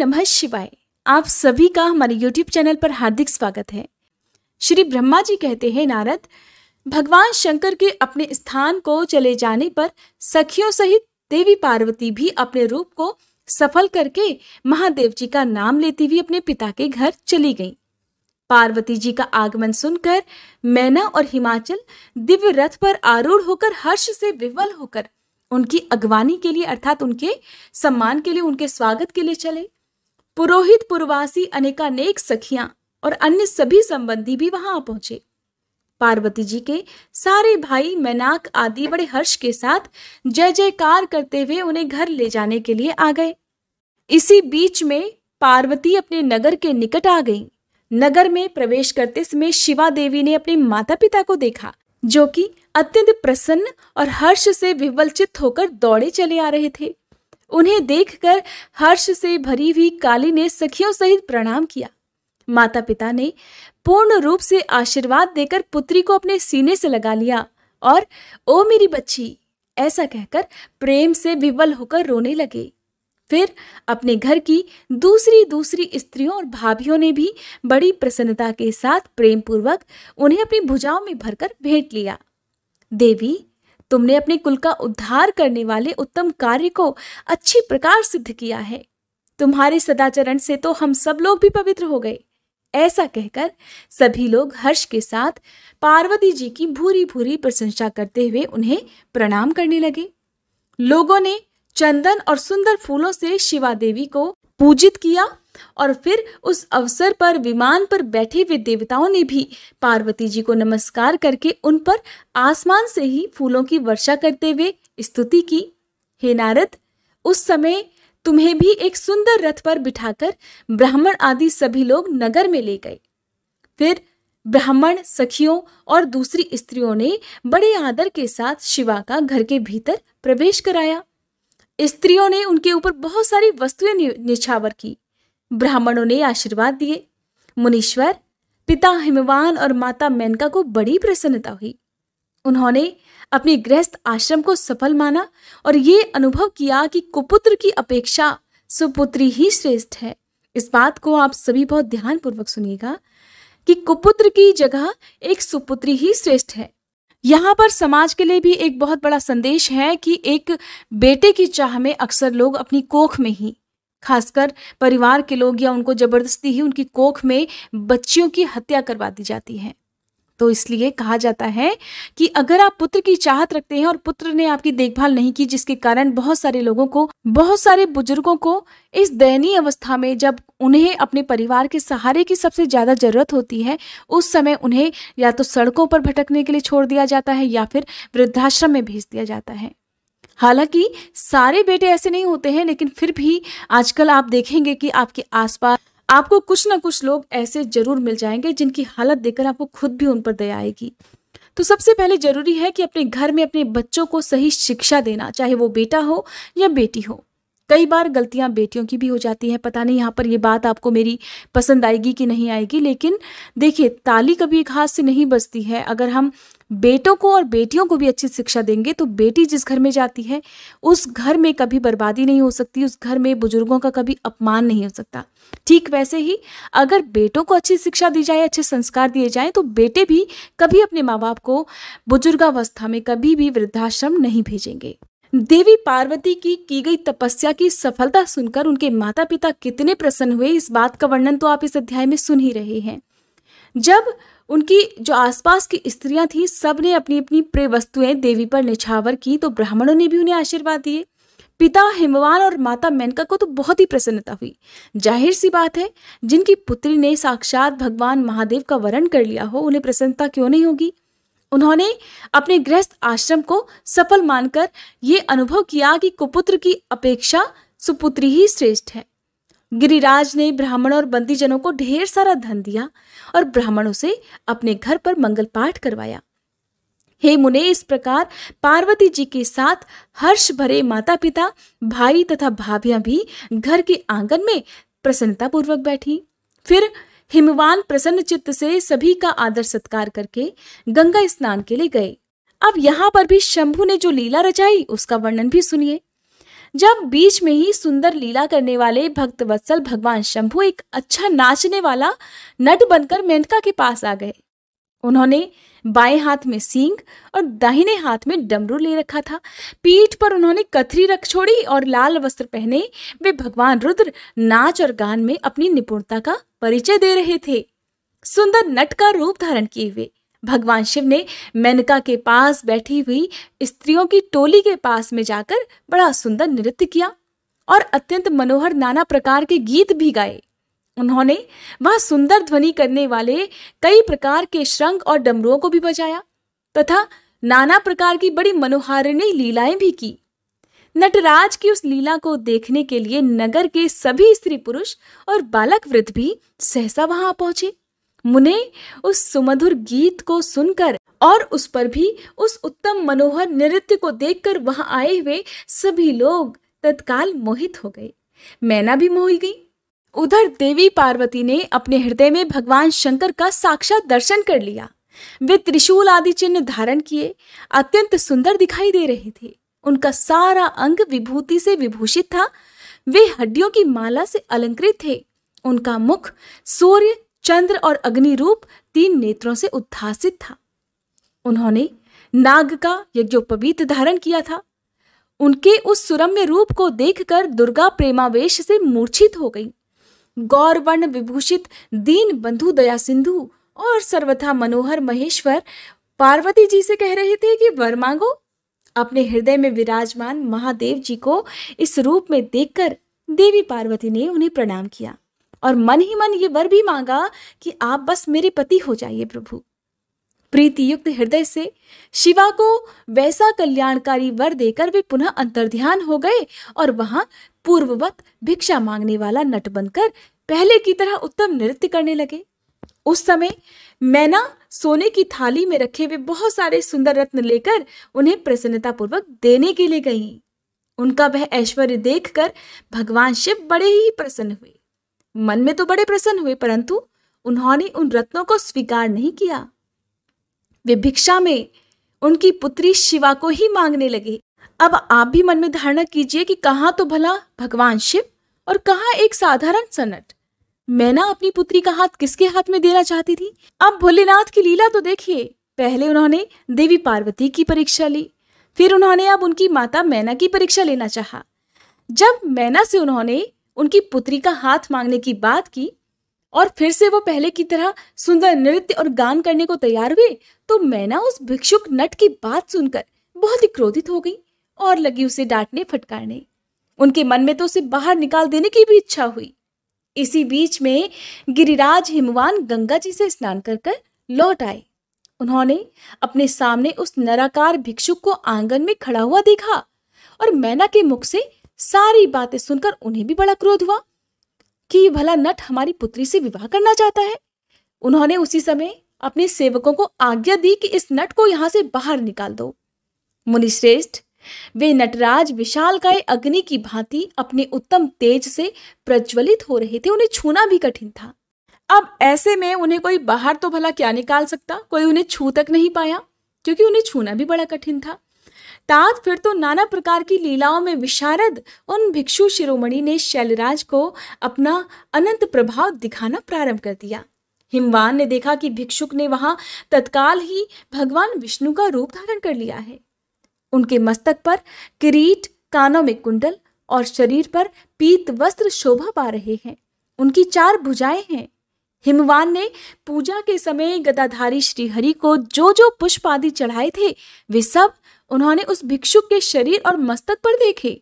नमः शिवाय आप सभी का हमारे YouTube चैनल पर हार्दिक स्वागत है श्री ब्रह्मा जी कहते हैं नारद भगवान शंकर के अपने स्थान को चले जाने पर सखियों सहित देवी पार्वती भी अपने रूप को सफल करके महादेव जी का नाम लेती हुई अपने पिता के घर चली गई पार्वती जी का आगमन सुनकर मैना और हिमाचल दिव्य रथ पर आरूढ़ होकर हर्ष से विवल होकर उनकी अगवानी के लिए अर्थात उनके सम्मान के लिए उनके स्वागत के लिए चले पुरोहित पुरवासी अनेकानेक सखियां और अन्य सभी संबंधी भी वहां पहुंचे पार्वती जी के सारे भाई मैनाक आदि बड़े हर्ष के साथ जय जयकार करते हुए उन्हें घर ले जाने के लिए आ गए इसी बीच में पार्वती अपने नगर के निकट आ गई नगर में प्रवेश करते समय शिवा देवी ने अपने माता पिता को देखा जो कि अत्यंत प्रसन्न और हर्ष से विवलचित होकर दौड़े चले आ रहे थे उन्हें देखकर हर्ष से भरी हुई काली ने सखियों सहित प्रणाम किया माता पिता ने पूर्ण रूप से आशीर्वाद देकर पुत्री को अपने सीने से लगा लिया और ओ मेरी बच्ची ऐसा कहकर प्रेम से विवल होकर रोने लगे फिर अपने घर की दूसरी दूसरी स्त्रियों और भाभियों ने भी बड़ी प्रसन्नता के साथ प्रेम पूर्वक उन्हें अपनी भुजाओं में भरकर भेंट लिया देवी तुमने अपने कुल का उद्धार करने वाले उत्तम कार्य को अच्छी प्रकार सिद्ध किया है तुम्हारे सदाचरण से तो हम सब लोग भी पवित्र हो गए ऐसा कहकर सभी लोग हर्ष के साथ पार्वती जी की भूरी भूरी प्रशंसा करते हुए उन्हें प्रणाम करने लगे लोगों ने चंदन और सुंदर फूलों से शिवा देवी को पूजित किया और फिर उस अवसर पर विमान पर बैठे हुए देवताओं ने भी पार्वती जी को नमस्कार करके उन पर आसमान से ही फूलों की वर्षा करते हुए स्तुति की हे नारद उस समय तुम्हें भी एक सुंदर रथ पर बिठाकर ब्राह्मण आदि सभी लोग नगर में ले गए फिर ब्राह्मण सखियों और दूसरी स्त्रियों ने बड़े आदर के साथ शिवा का घर के भीतर प्रवेश कराया स्त्रियों ने उनके ऊपर बहुत सारी वस्तुएं निछावर की ब्राह्मणों ने आशीर्वाद दिए मुनीश्वर पिता हिमवान और माता मेनका को बड़ी प्रसन्नता हुई उन्होंने अपने गृहस्थ आश्रम को सफल माना और ये अनुभव किया कि कुपुत्र की अपेक्षा सुपुत्री ही श्रेष्ठ है इस बात को आप सभी बहुत ध्यानपूर्वक सुनिएगा कि कुपुत्र की जगह एक सुपुत्री ही श्रेष्ठ है यहाँ पर समाज के लिए भी एक बहुत बड़ा संदेश है कि एक बेटे की चाह में अक्सर लोग अपनी कोख में ही खासकर परिवार के लोग या उनको ज़बरदस्ती ही उनकी कोख में बच्चियों की हत्या करवा दी जाती है तो इसलिए कहा जाता है कि अगर आप पुत्र की चाहत रखते हैं और पुत्र ने आपकी देखभाल नहीं की जिसके कारण बहुत सारे लोगों को बहुत सारे बुजुर्गों को इस दयनीय अवस्था में जब उन्हें अपने परिवार के सहारे की सबसे ज़्यादा ज़रूरत होती है उस समय उन्हें या तो सड़कों पर भटकने के लिए छोड़ दिया जाता है या फिर वृद्धाश्रम में भेज दिया जाता है हालांकि सारे बेटे ऐसे नहीं होते हैं लेकिन फिर भी आजकल आप देखेंगे कि आपके आसपास आपको कुछ ना कुछ लोग ऐसे जरूर मिल जाएंगे जिनकी हालत देखकर आपको खुद भी उन पर दया आएगी तो सबसे पहले जरूरी है कि अपने घर में अपने बच्चों को सही शिक्षा देना चाहे वो बेटा हो या बेटी हो कई बार गलतियां बेटियों की भी हो जाती हैं पता नहीं यहाँ पर ये बात आपको मेरी पसंद आएगी कि नहीं आएगी लेकिन देखिए ताली कभी एक हाथ से नहीं बचती है अगर हम बेटों को और बेटियों को भी अच्छी शिक्षा देंगे तो बेटी जिस घर में जाती है उस घर में कभी बर्बादी नहीं हो सकती उस घर में बुजुर्गों का कभी अपमान नहीं हो सकता ठीक वैसे ही अगर बेटों को अच्छी शिक्षा दी जाए अच्छे संस्कार दिए जाए तो बेटे भी कभी अपने माँ बाप को बुजुर्गावस्था में कभी भी वृद्धाश्रम नहीं भेजेंगे देवी पार्वती की की गई तपस्या की सफलता सुनकर उनके माता पिता कितने प्रसन्न हुए इस बात का वर्णन तो आप इस अध्याय में सुन ही रहे हैं जब उनकी जो आसपास की स्त्रियां थीं सब ने अपनी अपनी प्रिय वस्तुएं देवी पर निछावर की तो ब्राह्मणों ने भी उन्हें आशीर्वाद दिए पिता हिमवान और माता मेनका को तो बहुत ही प्रसन्नता हुई जाहिर सी बात है जिनकी पुत्री ने साक्षात भगवान महादेव का वरण कर लिया हो उन्हें प्रसन्नता क्यों नहीं होगी उन्होंने अपने गृहस्थ आश्रम को सफल मानकर ये अनुभव किया कि कुपुत्र की अपेक्षा सुपुत्री ही श्रेष्ठ है गिरिराज ने ब्राह्मण और बंदीजनों को ढेर सारा धन दिया और ब्राह्मणों से अपने घर पर मंगल पाठ करवाया हे मुने इस प्रकार पार्वती जी के साथ हर्ष भरे माता पिता भाई तथा भाभियां भी घर के आंगन में प्रसन्नता पूर्वक बैठी फिर हिमवान प्रसन्न चित्त से सभी का आदर सत्कार करके गंगा स्नान के लिए गए अब यहाँ पर भी शंभु ने जो लीला रचाई उसका वर्णन भी सुनिए जब बीच में ही सुंदर लीला करने वाले भक्त वत्सल भगवान शंभु एक अच्छा नाचने वाला नट बनकर मेंढका के पास आ गए उन्होंने बाएं हाथ में सींग और दाहिने हाथ में डमरू ले रखा था पीठ पर उन्होंने कथरी रख छोड़ी और लाल वस्त्र पहने वे भगवान रुद्र नाच और गान में अपनी निपुणता का परिचय दे रहे थे सुंदर नट का रूप धारण किए हुए भगवान शिव ने मेनका के पास बैठी हुई स्त्रियों की टोली के पास में जाकर बड़ा सुंदर नृत्य किया और अत्यंत मनोहर नाना प्रकार के गीत भी गाए उन्होंने वह सुंदर ध्वनि करने वाले कई प्रकार के श्रंग और डमरुओं को भी बजाया तथा नाना प्रकार की बड़ी मनोहारिणी लीलाएं भी की नटराज की उस लीला को देखने के लिए नगर के सभी स्त्री पुरुष और बालक वृद्ध भी सहसा वहां पहुंचे मुने उस सुमधुर गीत को सुनकर और उस पर भी उस उत्तम मनोहर नृत्य को देखकर वहां आए हुए सभी लोग तत्काल मोहित हो गए मैना भी मोही गई उधर देवी पार्वती ने अपने हृदय में भगवान शंकर का साक्षात दर्शन कर लिया वे त्रिशूल आदि चिन्ह धारण किए अत्यंत सुंदर दिखाई दे रहे थे उनका सारा अंग विभूति से विभूषित था वे हड्डियों की माला से अलंकृत थे उनका मुख सूर्य चंद्र और अग्नि रूप तीन नेत्रों से उद्धासित था उन्होंने नाग का यज्ञोपवीत धारण किया था उनके उस सुरम्य रूप को देखकर दुर्गा प्रेमावेश से मूर्छित हो गई गौरवर्ण विभूषित दीन बंधु दया सिंधु और सर्वथा मनोहर महेश्वर पार्वती जी से कह रहे थे कि वर मांगो अपने हृदय में विराजमान महादेव जी को इस रूप में देखकर देवी पार्वती ने उन्हें प्रणाम किया और मन ही मन ये वर भी मांगा कि आप बस मेरे पति हो जाइए प्रभु प्रीति युक्त हृदय से शिवा को वैसा कल्याणकारी वर देकर वे पुनः अंतर्ध्यान हो गए और वहां पूर्ववत भिक्षा मांगने वाला नट बनकर पहले की तरह उत्तम नृत्य करने लगे उस समय मैना सोने की थाली में रखे हुए बहुत सारे सुंदर रत्न लेकर उन्हें प्रसन्नतापूर्वक देने के लिए गई उनका वह ऐश्वर्य देखकर भगवान शिव बड़े ही प्रसन्न हुए मन में तो बड़े प्रसन्न हुए परंतु उन्होंने उन रत्नों को स्वीकार नहीं किया वे भिक्षा में उनकी पुत्री शिवा को ही मांगने लगे अब आप भी मन में धारणा कीजिए कि कहाँ तो भला भगवान शिव और कहाँ एक साधारण सनट मैना ना अपनी पुत्री का हाथ किसके हाथ में देना चाहती थी अब भोलेनाथ की लीला तो देखिए पहले उन्होंने देवी पार्वती की परीक्षा ली फिर उन्होंने अब उनकी माता मैना की परीक्षा लेना चाहा जब मैना से उन्होंने उनकी पुत्री का हाथ मांगने की बात की और फिर से वो पहले की तरह सुंदर नृत्य और गान करने को तैयार हुए तो मैना उस भिक्षुक नट की बात सुनकर बहुत ही क्रोधित हो गई और लगी उसे डांटने फटकारने उनके मन में तो उसे बाहर निकाल देने की भी इच्छा हुई इसी बीच में गिरिराज हिमवान गंगा जी से स्नान कर कर लौट आए उन्होंने अपने सामने उस नराकार भिक्षुक को आंगन में खड़ा हुआ देखा और मैना के मुख से सारी बातें सुनकर उन्हें भी बड़ा क्रोध हुआ कि भला नट हमारी पुत्री से विवाह करना चाहता है उन्होंने उसी समय अपने सेवकों को आज्ञा दी कि इस नट को यहां से बाहर निकाल दो मुनिश्रेष्ठ वे नटराज विशाल काय अग्नि की भांति अपने उत्तम तेज से प्रज्वलित हो रहे थे उन्हें छूना भी कठिन था अब ऐसे में उन्हें कोई बाहर तो भला क्या निकाल सकता कोई उन्हें छू तक नहीं पाया क्योंकि उन्हें छूना भी बड़ा कठिन था तात फिर तो नाना प्रकार की लीलाओं में विशारद उन भिक्षु शिरोमणि ने शैलराज को अपना अनंत प्रभाव दिखाना प्रारंभ कर दिया हिमवान ने देखा कि भिक्षुक ने वहां तत्काल ही भगवान विष्णु का रूप धारण कर लिया है उनके मस्तक पर किरीट कानों में कुंडल और शरीर पर पीत वस्त्र शोभा पा रहे हैं उनकी चार भुजाएं हैं हिमवान ने पूजा के समय गदाधारी श्रीहरि को जो जो पुष्प आदि चढ़ाए थे वे सब उन्होंने उस भिक्षुक के शरीर और मस्तक पर देखे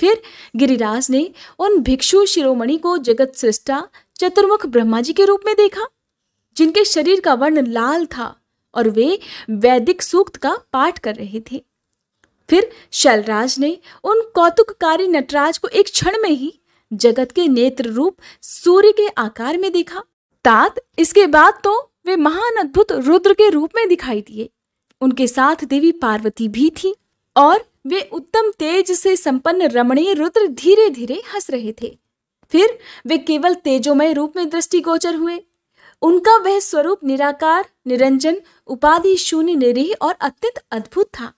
फिर गिरिराज ने उन भिक्षु शिरोमणि को जगत सृष्टा चतुर्मुख ब्रह्मा जी के रूप में देखा जिनके शरीर का वर्ण लाल था और वे वैदिक सूक्त का पाठ कर रहे थे फिर शैलराज ने उन कौतुककारी नटराज को एक क्षण में ही जगत के नेत्र रूप सूर्य के आकार में देखा तात इसके बाद तो वे महान अद्भुत रुद्र के रूप में दिखाई दिए उनके साथ देवी पार्वती भी थी और वे उत्तम तेज से संपन्न रमणीय रुद्र धीरे धीरे हंस रहे थे फिर वे केवल तेजोमय रूप में दृष्टिगोचर हुए उनका वह स्वरूप निराकार निरंजन उपाधि शून्य निरीह और अत्यंत अद्भुत था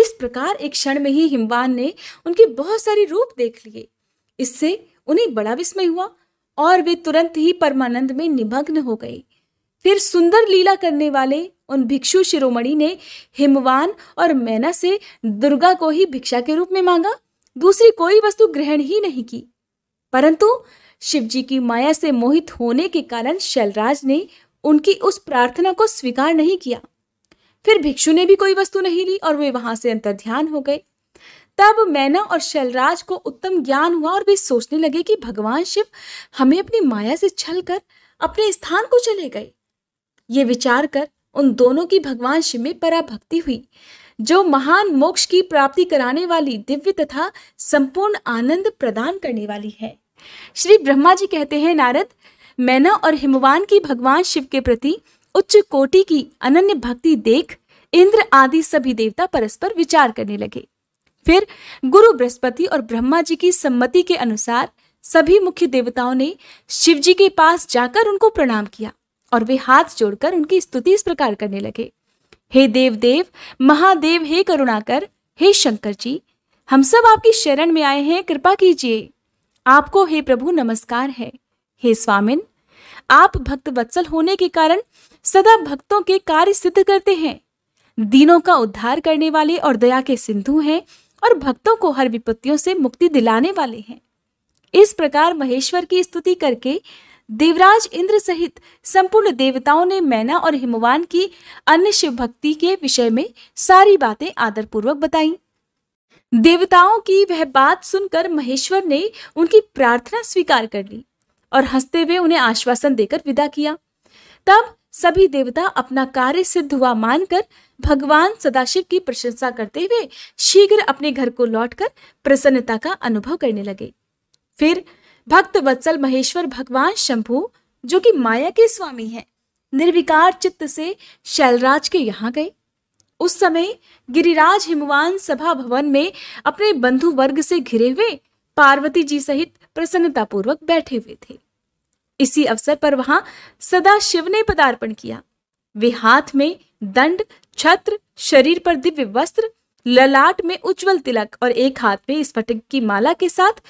इस प्रकार एक क्षण में ही हिमवान ने उनके बहुत सारे रूप देख लिए इससे उन्हें बड़ा विस्मय हुआ और वे तुरंत ही परमानंद में निमग्न हो गए फिर सुंदर लीला करने वाले उन भिक्षु शिरोमणि ने हिमवान और मैना से दुर्गा को ही भिक्षा के रूप में मांगा दूसरी कोई वस्तु ग्रहण ही नहीं की परंतु शिवजी की माया से मोहित होने के कारण शैलराज ने उनकी उस प्रार्थना को स्वीकार नहीं किया फिर भिक्षु ने भी कोई वस्तु नहीं ली और वे वहां से अंतर्ध्यान हो गए तब मैना और शैलराज को उत्तम ज्ञान हुआ और वे सोचने लगे कि भगवान शिव हमें अपनी माया से छल कर अपने स्थान को चले गए ये विचार कर उन दोनों की भगवान शिव में पराभक्ति हुई जो महान मोक्ष की प्राप्ति कराने वाली दिव्य तथा संपूर्ण आनंद प्रदान करने वाली है श्री ब्रह्मा जी कहते हैं नारद मैना और हिमवान की भगवान शिव के प्रति उच्च कोटि की अनन्य भक्ति देख इंद्र आदि सभी देवता परस्पर विचार करने लगे फिर गुरु बृहस्पति और ब्रह्मा जी की सम्मति के अनुसार सभी मुख्य देवताओं ने शिव जी के पास जाकर उनको प्रणाम किया और वे हाथ जोड़कर उनकी स्तुति इस प्रकार करने लगे हे देव देव महादेव हे करुणाकर हे शंकर जी हम सब आपकी शरण में आए हैं कृपा कीजिए आपको हे प्रभु नमस्कार है हे स्वामिन आप भक्त वत्सल होने के कारण सदा भक्तों के कार्य सिद्ध करते हैं दीनों का उद्धार करने वाले और दया के सिंधु हैं और भक्तों को हर विपत्तियों से मुक्ति दिलाने वाले हैं इस प्रकार महेश्वर की स्तुति करके देवराज इंद्र सहित संपूर्ण देवताओं ने मैना और हिमवान की अन्य शिव भक्ति के विषय में सारी बातें आदर पूर्वक बताई देवताओं की वह बात सुनकर महेश्वर ने उनकी प्रार्थना स्वीकार कर ली और हंसते हुए उन्हें आश्वासन देकर विदा किया तब सभी देवता अपना कार्य सिद्ध हुआ मानकर भगवान सदाशिव की प्रशंसा करते हुए शीघ्र अपने घर को लौटकर प्रसन्नता का अनुभव करने लगे फिर भक्त वत्सल महेश्वर भगवान शंभु जो कि माया के स्वामी हैं निर्विकार चित्त से शैलराज के यहाँ गए उस समय गिरिराज हिमवान सभा भवन में अपने बंधु वर्ग से घिरे हुए पार्वती जी सहित प्रसन्नतापूर्वक बैठे हुए थे इसी अवसर पर वहां सदा शिव ने पदार्पण किया वे हाथ में दंड छत्र शरीर पर दिव्य वस्त्र ललाट में उज्जवल तिलक और एक हाथ में स्फटिक की माला के साथ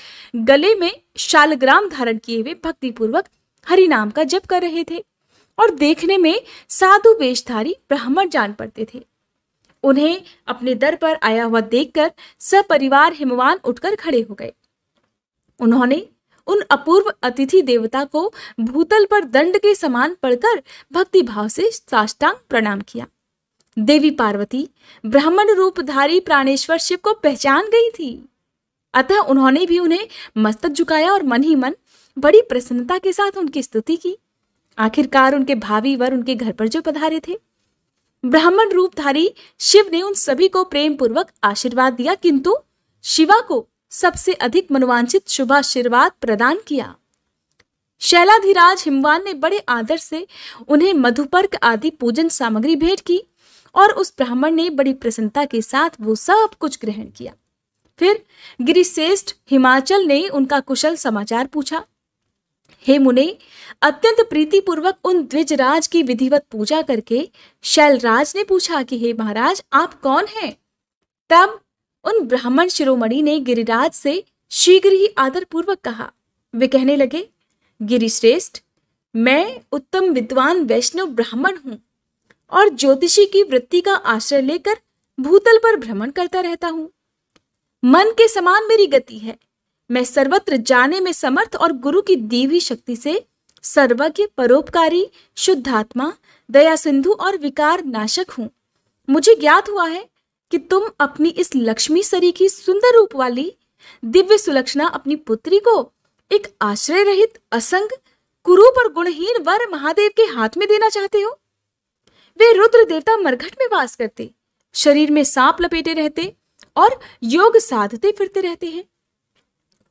गले में शालग्राम धारण किए हुए भक्तिपूर्वक हरिनाम का जप कर रहे थे और देखने में साधु वेशधारी ब्राह्मण जान पड़ते थे उन्हें अपने दर पर आया हुआ देखकर सपरिवार हिमवान उठकर खड़े हो गए उन्होंने उन अपूर्व अतिथि देवता को भूतल पर दंड के समान पड़कर भक्तिभाव से साष्टांग प्रणाम किया देवी पार्वती ब्राह्मण रूपधारी प्राणेश्वर शिव को पहचान गई थी अतः उन्होंने भी उन्हें मस्तक झुकाया और मन ही मन बड़ी प्रसन्नता के साथ उनकी स्तुति की आखिरकार उनके भावी वर उनके घर पर जो पधारे थे ब्राह्मण रूपधारी शिव ने उन सभी को प्रेम पूर्वक आशीर्वाद दिया किंतु शिवा को सबसे अधिक मनोवांछित शुभाशीर्वाद प्रदान किया शैलाधिराज हिमवान ने बड़े आदर से उन्हें मधुपर्क आदि पूजन सामग्री भेंट की और उस ब्राह्मण ने बड़ी प्रसन्नता के साथ वो सब कुछ ग्रहण किया फिर गिरिश्रेष्ठ हिमाचल ने उनका कुशल समाचार पूछा हे मुने अत्यंत प्रीतिपूर्वक उन द्विजराज की विधिवत पूजा करके शैलराज ने पूछा कि हे महाराज आप कौन हैं तब उन ब्राह्मण शिरोमणि ने गिरिराज से शीघ्र ही आदर पूर्वक कहा वे कहने लगे गिरिश्रेष्ठ मैं उत्तम विद्वान वैष्णव ब्राह्मण हूं और ज्योतिषी की वृत्ति का आश्रय लेकर भूतल पर भ्रमण करता रहता हूँ मन के समान मेरी गति है मैं सर्वत्र जाने में समर्थ और गुरु की दीवी शक्ति से सर्वज्ञ परोपकारी शुद्धात्मा दया सिंधु और विकार नाशक हूँ मुझे ज्ञात हुआ है कि तुम अपनी इस लक्ष्मी सरी की सुंदर रूप वाली दिव्य सुलक्षणा अपनी पुत्री को एक आश्रय रहित असंग कुरूप और गुणहीन वर महादेव के हाथ में देना चाहते हो वे रुद्र देवता मरघट में वास करते शरीर में सांप लपेटे रहते और योग साधते फिरते रहते हैं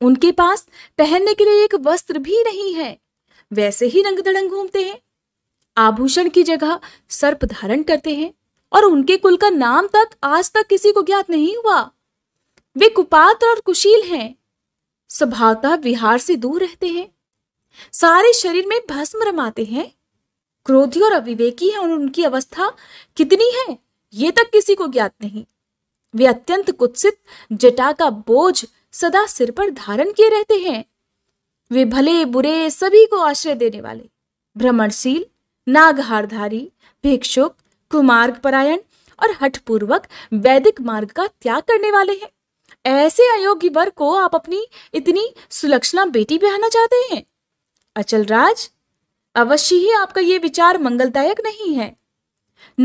उनके पास पहनने के लिए एक वस्त्र भी नहीं है वैसे ही रंग दड़ंग घूमते हैं आभूषण की जगह सर्प धारण करते हैं और उनके कुल का नाम तक आज तक किसी को ज्ञात नहीं हुआ वे कुपात्र और कुशील हैं स्वभावतः विहार से दूर रहते हैं सारे शरीर में भस्म रमाते हैं क्रोधी और अविवेकी हैं और उनकी अवस्था कितनी है ये तक किसी को ज्ञात नहीं वे अत्यंत कुत्सित जटा का बोझ सदा सिर पर धारण किए रहते हैं वे भले बुरे सभी को आश्रय देने वाले भ्रमणशील नागहारधारी भिक्षुक कुमार्ग परायण और हठपूर्वक वैदिक मार्ग का त्याग करने वाले हैं ऐसे अयोग्य वर को आप अपनी इतनी सुलक्षणा बेटी बहाना चाहते हैं अचल राज अवश्य ही आपका ये विचार मंगलदायक नहीं है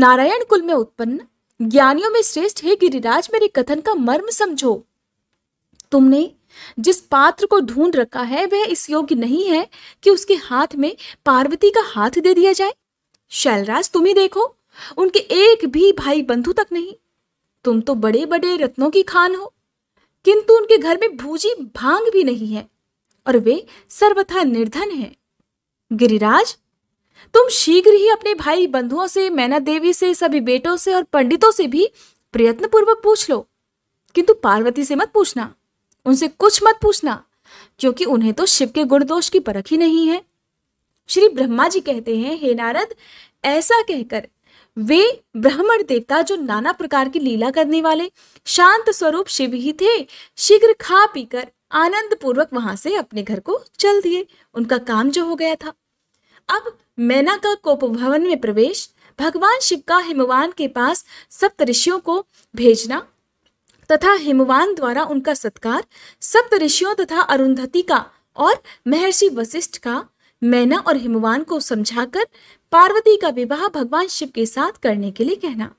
नारायण कुल में उत्पन्न ज्ञानियों में श्रेष्ठ है गिरिराज मेरे कथन का मर्म समझो तुमने जिस पात्र को ढूंढ रखा है वह इस योग्य नहीं है कि उसके हाथ में पार्वती का हाथ दे दिया जाए शैलराज तुम ही देखो उनके एक भी भाई बंधु तक नहीं तुम तो बड़े बड़े रत्नों की खान हो किंतु उनके घर में भूजी भांग भी नहीं है और वे सर्वथा निर्धन हैं गिरिराज तुम शीघ्र ही अपने भाई बंधुओं से मैना देवी से सभी बेटों से और पंडितों से भी प्रयत्न पूर्वक पूछ लो किंतु पार्वती से मत पूछना उनसे कुछ मत पूछना क्योंकि उन्हें तो शिव के गुण दोष की परख ही नहीं है श्री ब्रह्मा जी कहते हैं हे नारद ऐसा कहकर वे ब्राह्मण देवता जो नाना प्रकार की लीला करने वाले शांत स्वरूप शिव ही थे शीघ्र खा पीकर आनंद पूर्वक वहां से अपने घर को चल दिए उनका काम जो हो गया था अब मैना का कोपभवन में प्रवेश भगवान शिव का हिमवान के पास ऋषियों को भेजना तथा हिमवान द्वारा उनका सत्कार ऋषियों तथा अरुंधति का और महर्षि वशिष्ठ का मैना और हिमवान को समझाकर पार्वती का विवाह भगवान शिव के साथ करने के लिए कहना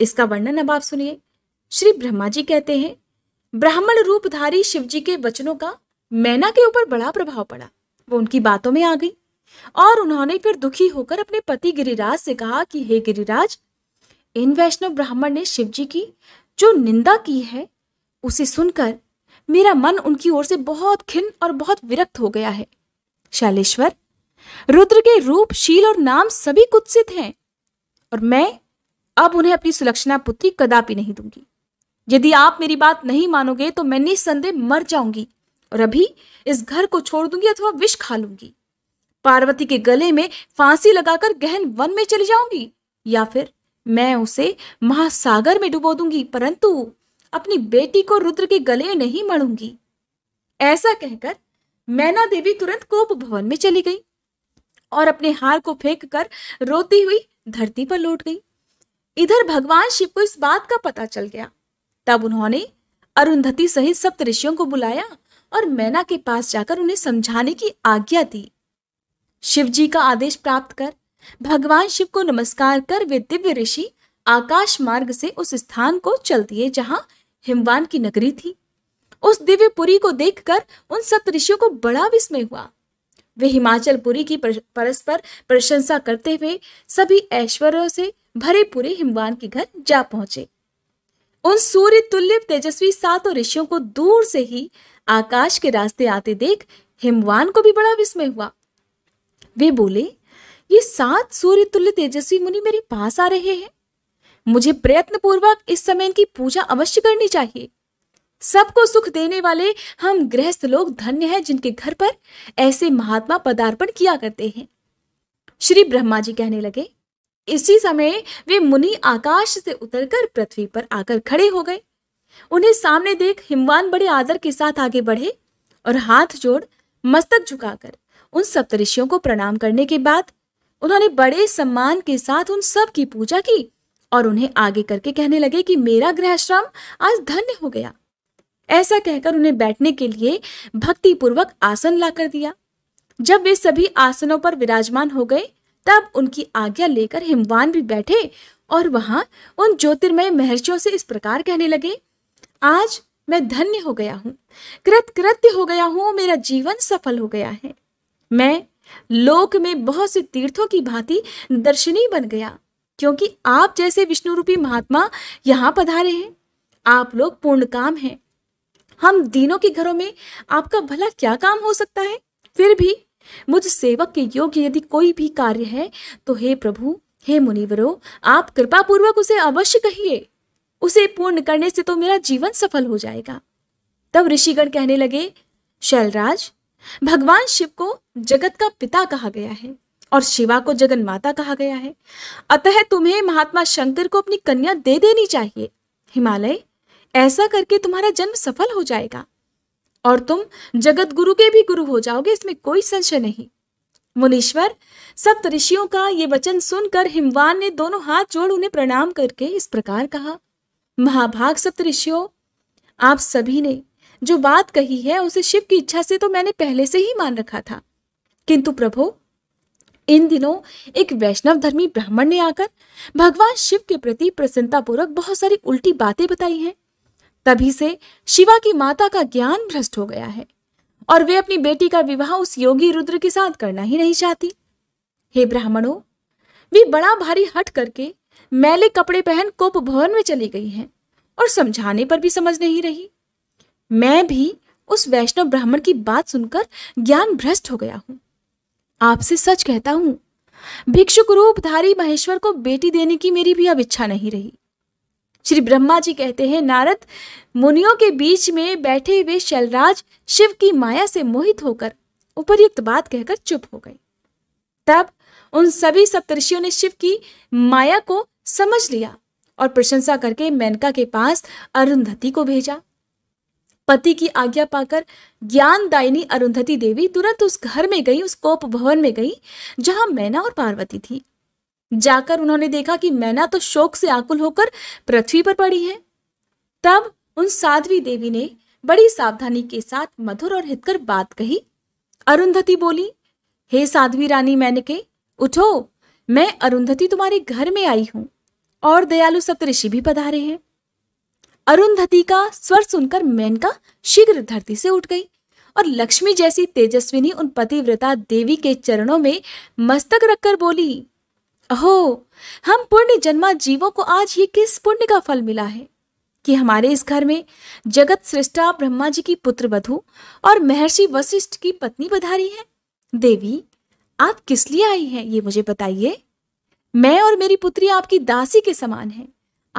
इसका वर्णन अब आप सुनिए श्री ब्रह्मा जी कहते हैं ब्राह्मण रूपधारी शिव जी के वचनों का मैना के ऊपर बड़ा प्रभाव पड़ा वो उनकी बातों में आ गई और उन्होंने फिर दुखी होकर अपने पति गिरिराज से कहा कि हे गिरिराज इन वैष्णव ब्राह्मण ने शिव जी की जो निंदा की है उसे सुनकर मेरा मन उनकी ओर से बहुत खिन और बहुत विरक्त हो गया है शैलेश्वर रुद्र के रूप शील और नाम सभी कुत्सित हैं और मैं अब उन्हें अपनी सुलक्षणा पुत्री कदापि नहीं दूंगी यदि आप मेरी बात नहीं मानोगे तो मैं निस्संदेह मर जाऊंगी और अभी इस घर को छोड़ दूंगी अथवा विष खा लूंगी पार्वती के गले में फांसी लगाकर गहन वन में चली जाऊंगी या फिर मैं उसे महासागर में डुबो दूंगी परंतु अपनी बेटी को रुद्र के गले नहीं मड़ूंगी ऐसा कहकर मैना देवी तुरंत कोप भवन में चली गई और अपने हार को फेंक कर रोती हुई धरती पर लौट गई इधर भगवान शिव को इस बात का पता चल गया तब उन्होंने अरुंधति सहित सप्त ऋषियों को बुलाया और मैना के पास जाकर उन्हें समझाने की आज्ञा दी शिव जी का आदेश प्राप्त कर भगवान शिव को नमस्कार कर वे दिव्य ऋषि आकाश मार्ग से उस स्थान को चल दिए जहां हिमवान की नगरी थी उस दिव्य पुरी को देखकर उन सप्त ऋषियों को बड़ा विस्मय हुआ वे हिमाचल पुरी की परस्पर प्रशंसा करते हुए सभी ऐश्वर्यों से भरे पूरे हिमवान के घर जा पहुंचे उन सूर्य तुल्य तेजस्वी सातों ऋषियों को दूर से ही आकाश के रास्ते आते देख हिमवान को भी बड़ा विस्मय हुआ वे बोले ये सात सूर्य तुल्य तेजस्वी मुनि मेरे पास आ रहे हैं मुझे प्रयत्न पूर्वक इस समय इनकी पूजा अवश्य करनी चाहिए सबको सुख देने वाले हम गृहस्थ लोग धन्य हैं जिनके घर पर ऐसे महात्मा पदार्पण किया करते हैं श्री ब्रह्मा जी कहने लगे इसी समय वे मुनि आकाश से उतरकर पृथ्वी पर आकर खड़े हो गए उन्हें सामने देख हिमवान बड़े आदर के साथ आगे बढ़े और हाथ जोड़ मस्तक झुकाकर उन सप्तऋषियों को प्रणाम करने के बाद उन्होंने बड़े सम्मान के साथ उन सब की पूजा की और उन्हें आगे करके कहने लगे कि मेरा गृहश्रम आज धन्य हो गया ऐसा कहकर उन्हें बैठने के लिए भक्तिपूर्वक आसन ला कर दिया जब वे सभी आसनों पर विराजमान हो गए तब उनकी आज्ञा लेकर हिमवान भी बैठे और वहां उन ज्योतिर्मय महर्षियों से इस प्रकार कहने लगे आज मैं धन्य हो गया हूँ कृत कृत्य हो गया हूँ मेरा जीवन सफल हो गया है मैं लोक में बहुत से तीर्थों की भांति दर्शनी बन गया क्योंकि आप जैसे विष्णु रूपी महात्मा यहाँ पधारे हैं आप लोग पूर्ण काम हैं हम दीनों के घरों में आपका भला क्या काम हो सकता है फिर भी मुझ सेवक के योग्य यदि कोई भी कार्य है तो हे प्रभु हे मुनिवरो आप कृपा पूर्वक उसे अवश्य कहिए उसे पूर्ण करने से तो मेरा जीवन सफल हो जाएगा तब ऋषिगण कहने लगे शैलराज भगवान शिव को जगत का पिता कहा गया है और शिवा को जगन माता कहा गया है अतः तुम्हें महात्मा शंकर को अपनी कन्या दे देनी चाहिए हिमालय ऐसा करके तुम्हारा जन्म सफल हो जाएगा और तुम जगत गुरु के भी गुरु हो जाओगे इसमें कोई संशय नहीं मुनीश्वर सप्त ऋषियों का ये वचन सुनकर हिमवान ने दोनों हाथ जोड़ उन्हें प्रणाम करके इस प्रकार कहा महाभाग सप्त ऋषियों आप सभी ने जो बात कही है उसे शिव की इच्छा से तो मैंने पहले से ही मान रखा था किंतु प्रभु इन दिनों एक वैष्णव धर्मी ब्राह्मण ने आकर भगवान शिव के प्रति प्रसन्नतापूर्वक बहुत सारी उल्टी बातें बताई हैं तभी से शिवा की माता का ज्ञान भ्रष्ट हो गया है और वे अपनी बेटी का विवाह उस योगी रुद्र के साथ करना ही नहीं चाहती हे ब्राह्मणों वे बड़ा भारी हट करके मैले कपड़े पहन कोप भवन में चली गई हैं और समझाने पर भी समझ नहीं रही मैं भी उस वैष्णव ब्राह्मण की बात सुनकर ज्ञान भ्रष्ट हो गया हूं आपसे सच कहता हूं भिक्षुक रूपधारी महेश्वर को बेटी देने की मेरी भी अब इच्छा नहीं रही श्री ब्रह्मा जी कहते हैं नारद मुनियों के बीच में बैठे हुए शैलराज शिव की माया से मोहित होकर उपर्युक्त बात कहकर चुप हो गए तब उन सभी सप्तषियों ने शिव की माया को समझ लिया और प्रशंसा करके मेनका के पास अरुंधति को भेजा पति की आज्ञा पाकर दायिनी अरुंधति देवी तुरंत उस घर में गई उस कोप भवन में गई जहां मैना और पार्वती थी जाकर उन्होंने देखा कि मैना तो शोक से आकुल होकर पृथ्वी पर पड़ी है तब उन साध्वी देवी ने बड़ी सावधानी के साथ मधुर और हितकर बात कही अरुंधति बोली हे साध्वी रानी मैंने के उठो मैं अरुंधति तुम्हारे घर में आई हूं और दयालु सप्तऋषि भी पधारे हैं अरुंधति का स्वर सुनकर मेनका शीघ्र धरती से उठ गई और लक्ष्मी जैसी तेजस्विनी उन पतिव्रता देवी के चरणों में मस्तक रखकर बोली अहो हम पुण्य जन्मा जीवों को आज ये किस पुण्य का फल मिला है कि हमारे इस घर में जगत सृष्टा ब्रह्मा जी की पुत्र वधु और महर्षि वशिष्ठ की पत्नी बधारी है देवी आप किस लिए आई हैं ये मुझे बताइए मैं और मेरी पुत्री आपकी दासी के समान है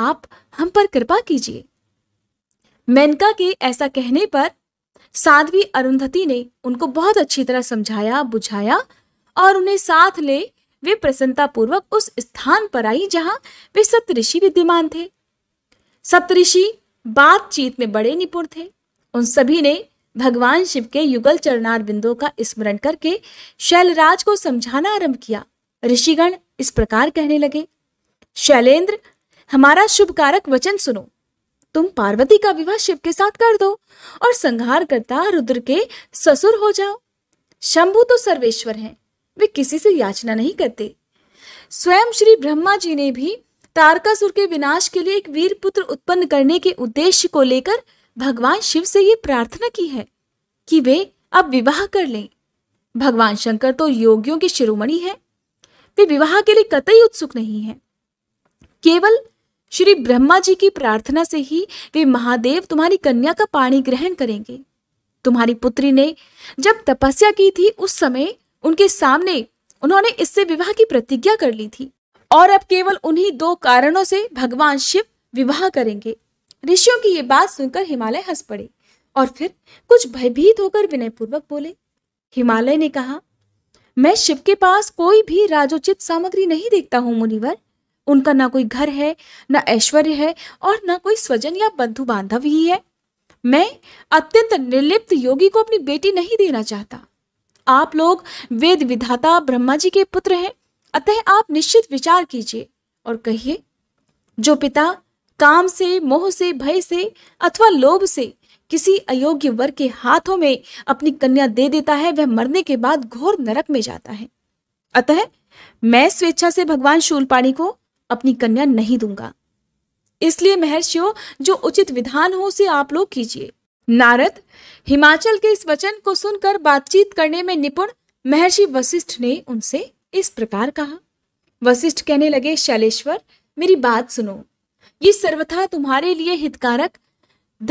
आप हम पर कृपा कीजिए मेनका के ऐसा कहने पर साध्वी अरुंधति ने उनको बहुत अच्छी तरह समझाया बुझाया और उन्हें साथ ले वे प्रसन्नतापूर्वक उस स्थान पर आई जहां वे सप्तऋषि विद्यमान थे सप्तऋषि बातचीत में बड़े निपुण थे उन सभी ने भगवान शिव के युगल चरणार बिंदुओं का स्मरण करके शैलराज को समझाना आरंभ किया ऋषिगण इस प्रकार कहने लगे शैलेंद्र हमारा शुभ कारक वचन सुनो तुम पार्वती का विवाह शिव के साथ कर दो और संहार करता रुद्र के ससुर हो जाओ शंभु तो सर्वेश्वर हैं वे किसी से याचना नहीं करते स्वयं श्री ब्रह्मा जी ने भी तारकासुर के विनाश के लिए एक वीर पुत्र उत्पन्न करने के उद्देश्य को लेकर भगवान शिव से ये प्रार्थना की है कि वे अब विवाह कर लें भगवान शंकर तो योगियों के शिरोमणि हैं वे विवाह के लिए कतई उत्सुक नहीं हैं केवल श्री ब्रह्मा जी की प्रार्थना से ही वे महादेव तुम्हारी कन्या का पाणी ग्रहण करेंगे तुम्हारी पुत्री ने जब तपस्या की थी उस समय उनके सामने उन्होंने इससे विवाह की प्रतिज्ञा कर ली थी और अब केवल उन्हीं दो कारणों से भगवान शिव विवाह करेंगे ऋषियों की ये बात सुनकर हिमालय हंस पड़े और फिर कुछ भयभीत होकर विनय पूर्वक बोले हिमालय ने कहा मैं शिव के पास कोई भी राजोचित सामग्री नहीं देखता हूँ मुनिवर उनका ना कोई घर है ना ऐश्वर्य है और ना कोई स्वजन या बंधु बांधव ही है मैं अत्यंत निर्लिप्त योगी को अपनी बेटी नहीं देना चाहता आप लोग वेद विधाता ब्रह्मा जी के पुत्र हैं अतः आप निश्चित विचार कीजिए और कहिए जो पिता काम से मोह से भय से अथवा लोभ से किसी अयोग्य वर्ग के हाथों में अपनी कन्या दे देता है वह मरने के बाद घोर नरक में जाता है अतः मैं स्वेच्छा से भगवान शूलपाणी को अपनी कन्या नहीं दूंगा इसलिए महर्षियों जो उचित विधान हो उसे आप लोग कीजिए नारद हिमाचल के इस वचन को सुनकर बातचीत करने में निपुण महर्षि वशिष्ठ ने उनसे इस प्रकार कहा वशिष्ठ कहने लगे शैलेश्वर मेरी बात सुनो ये सर्वथा तुम्हारे लिए हितकारक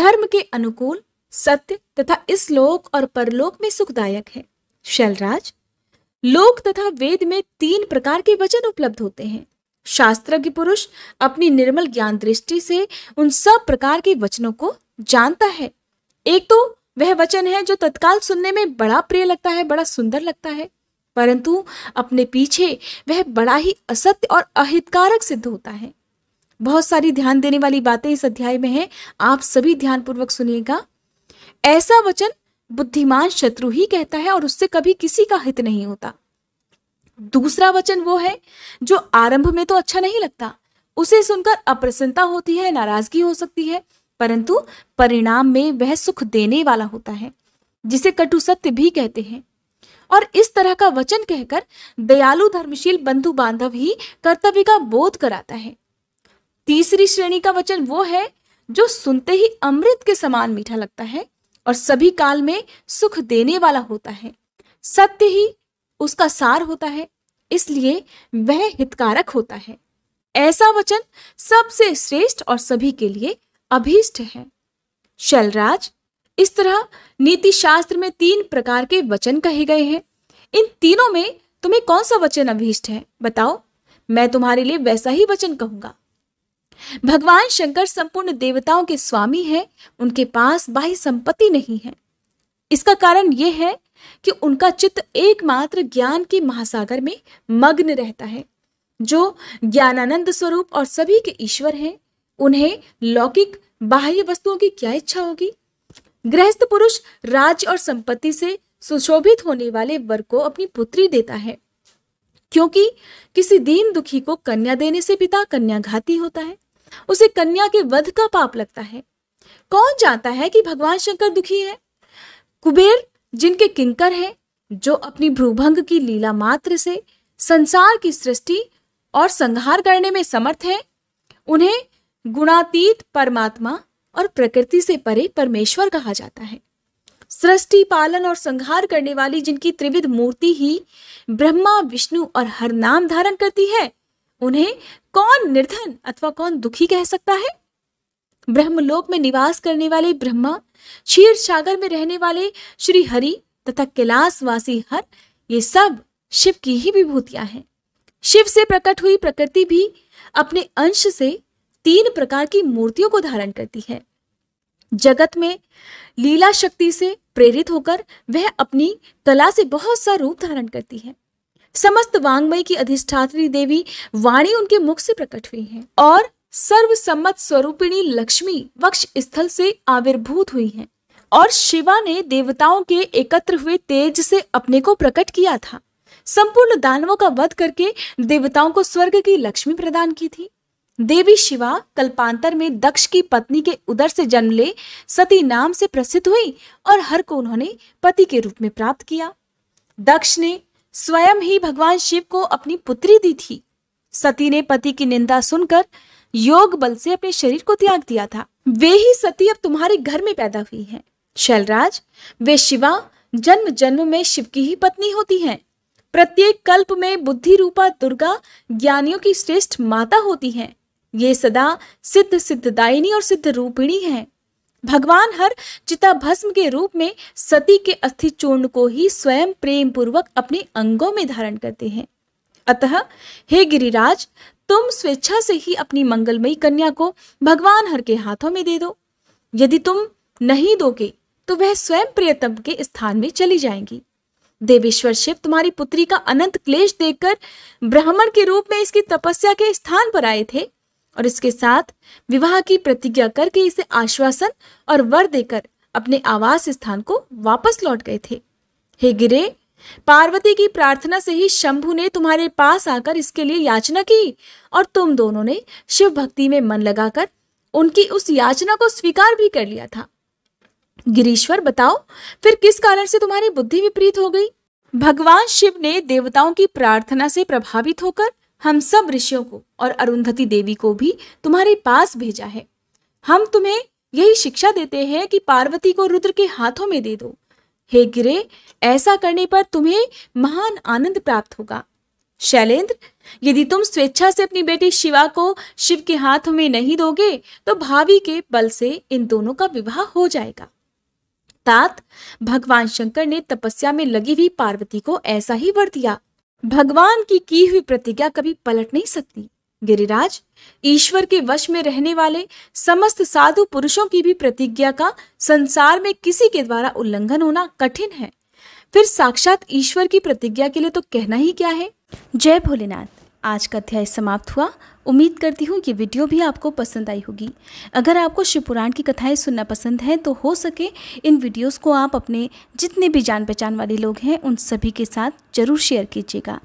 धर्म के अनुकूल सत्य तथा इस लोक और परलोक में सुखदायक है शैलराज लोक तथा वेद में तीन प्रकार के वचन उपलब्ध होते हैं शास्त्रज्ञ पुरुष अपनी निर्मल ज्ञान दृष्टि से उन सब प्रकार के वचनों को जानता है एक तो वह वचन है जो तत्काल सुनने में बड़ा प्रिय लगता है बड़ा सुंदर लगता है परंतु अपने पीछे वह बड़ा ही असत्य और अहितकारक सिद्ध होता है बहुत सारी ध्यान देने वाली बातें इस अध्याय में हैं आप सभी ध्यानपूर्वक सुनिएगा ऐसा वचन बुद्धिमान शत्रु ही कहता है और उससे कभी किसी का हित नहीं होता दूसरा वचन वो है जो आरंभ में तो अच्छा नहीं लगता उसे सुनकर अप्रसन्नता होती है नाराजगी हो सकती है परंतु परिणाम में वह सुख देने वाला होता है जिसे कटु सत्य भी कहते हैं और इस तरह का वचन कहकर दयालु धर्मशील बंधु बांधव ही कर्तव्य का बोध कराता है तीसरी श्रेणी का वचन वो है जो सुनते ही अमृत के समान मीठा लगता है और सभी काल में सुख देने वाला होता है सत्य ही उसका सार होता है इसलिए वह हितकारक होता है ऐसा वचन सबसे श्रेष्ठ और सभी के लिए अभीष्ट है शलराज इस तरह नीति शास्त्र में तीन प्रकार के वचन कहे गए हैं इन तीनों में तुम्हें कौन सा वचन अभीष्ट है बताओ मैं तुम्हारे लिए वैसा ही वचन कहूंगा भगवान शंकर संपूर्ण देवताओं के स्वामी हैं उनके पास बाह्य संपत्ति नहीं है इसका कारण ये है कि उनका चित्त एकमात्र ज्ञान के महासागर में मग्न रहता है जो ज्ञानानंद स्वरूप और सभी के ईश्वर हैं उन्हें लौकिक बाह्य वस्तुओं की क्या इच्छा होगी गृहस्थ पुरुष राज्य और संपत्ति से सुशोभित होने वाले वर को अपनी पुत्री देता है क्योंकि किसी दीन दुखी को कन्या देने से पिता कन्याघाती होता है उसे कन्या के वध का पाप लगता है कौन जानता है कि भगवान शंकर दुखी है कुबेर जिनके किंकर हैं जो अपनी भ्रूभंग की लीला मात्र से संसार की सृष्टि और संहार करने में समर्थ हैं उन्हें गुणातीत परमात्मा और प्रकृति से परे परमेश्वर कहा जाता है सृष्टि पालन और संहार करने वाली जिनकी त्रिविध मूर्ति ही ब्रह्मा विष्णु और हर नाम धारण करती है उन्हें कौन निर्धन अथवा कौन दुखी कह सकता है ब्रह्मलोक में निवास करने वाले ब्रह्मा क्षीर सागर में रहने वाले श्री हरि तथा कैलाशवासी हर ये सब शिव की ही विभूतियां हैं शिव से प्रकट हुई प्रकृति भी अपने अंश से तीन प्रकार की मूर्तियों को धारण करती है जगत में लीला शक्ति से प्रेरित होकर वह अपनी कला से बहुत सा रूप धारण करती है समस्त वांग्मय की अधिष्ठात्री देवी वाणी उनके मुख से प्रकट हुई है और सर्वसम्मत स्वरूपिणी लक्ष्मी वक्ष स्थल से आविर्भूत हुई हैं और शिवा ने देवताओं के एकत्र हुए तेज से अपने को प्रकट किया था संपूर्ण दानवों का वध करके देवताओं को स्वर्ग की लक्ष्मी प्रदान की थी देवी शिवा कल्पांतर में दक्ष की पत्नी के उदर से जन्म ले सती नाम से प्रसिद्ध हुई और हर को उन्होंने पति के रूप में प्राप्त किया दक्ष ने स्वयं ही भगवान शिव को अपनी पुत्री दी थी सती ने पति की निंदा सुनकर योग बल से अपने शरीर को त्याग दिया था वे ही सती अब तुम्हारे घर में पैदा हुई हैं शैलराज वे शिवा जन्म जन्म में शिव की ही पत्नी होती हैं प्रत्येक कल्प में बुद्धि रूपा दुर्गा ज्ञानियों की श्रेष्ठ माता होती हैं ये सदा सिद्ध सिद्धदायिनी और सिद्ध रूपिणी हैं भगवान हर चिता भस्म के रूप में सती के अस्थि चूर्ण को ही स्वयं प्रेम पूर्वक अपने अंगों में धारण करते हैं अतः हे गिरिराज तुम स्वेच्छा से ही अपनी मंगलमयी कन्या को भगवान हर के हाथों में दे दो यदि तुम नहीं दोगे तो वह स्वयं प्रियतम के स्थान में चली जाएंगी देवेश्वर शिव तुम्हारी पुत्री का अनंत क्लेश देखकर ब्राह्मण के रूप में इसकी तपस्या के स्थान पर आए थे और इसके साथ विवाह की प्रतिज्ञा करके इसे आश्वासन और वर देकर अपने आवास स्थान को वापस लौट गए थे हे गिरे पार्वती की प्रार्थना से ही शंभु ने तुम्हारे पास आकर इसके लिए याचना की और तुम दोनों ने शिव भक्ति में मन लगाकर उनकी उस याचना को स्वीकार भी कर लिया था गिरीश्वर बताओ फिर किस कारण से तुम्हारी बुद्धि विपरीत हो गई भगवान शिव ने देवताओं की प्रार्थना से प्रभावित होकर हम सब ऋषियों को और अरुंधति देवी को भी तुम्हारे पास भेजा है हम तुम्हें यही शिक्षा देते हैं कि पार्वती को रुद्र के हाथों में दे दो हे गिरे ऐसा करने पर तुम्हें महान आनंद प्राप्त होगा शैलेंद्र यदि तुम स्वेच्छा से अपनी बेटी शिवा को शिव के हाथों में नहीं दोगे तो भावी के बल से इन दोनों का विवाह हो जाएगा तात भगवान शंकर ने तपस्या में लगी हुई पार्वती को ऐसा ही वर दिया भगवान की की हुई प्रतिज्ञा कभी पलट नहीं सकती गिरिराज ईश्वर के वश में रहने वाले समस्त साधु पुरुषों की भी प्रतिज्ञा का संसार में किसी के द्वारा उल्लंघन होना कठिन है फिर साक्षात ईश्वर की प्रतिज्ञा के लिए तो कहना ही क्या है जय भोलेनाथ आज का अध्याय समाप्त हुआ उम्मीद करती हूँ ये वीडियो भी आपको पसंद आई होगी अगर आपको शिवपुराण की कथाएं सुनना पसंद है तो हो सके इन वीडियोस को आप अपने जितने भी जान पहचान वाले लोग हैं उन सभी के साथ ज़रूर शेयर कीजिएगा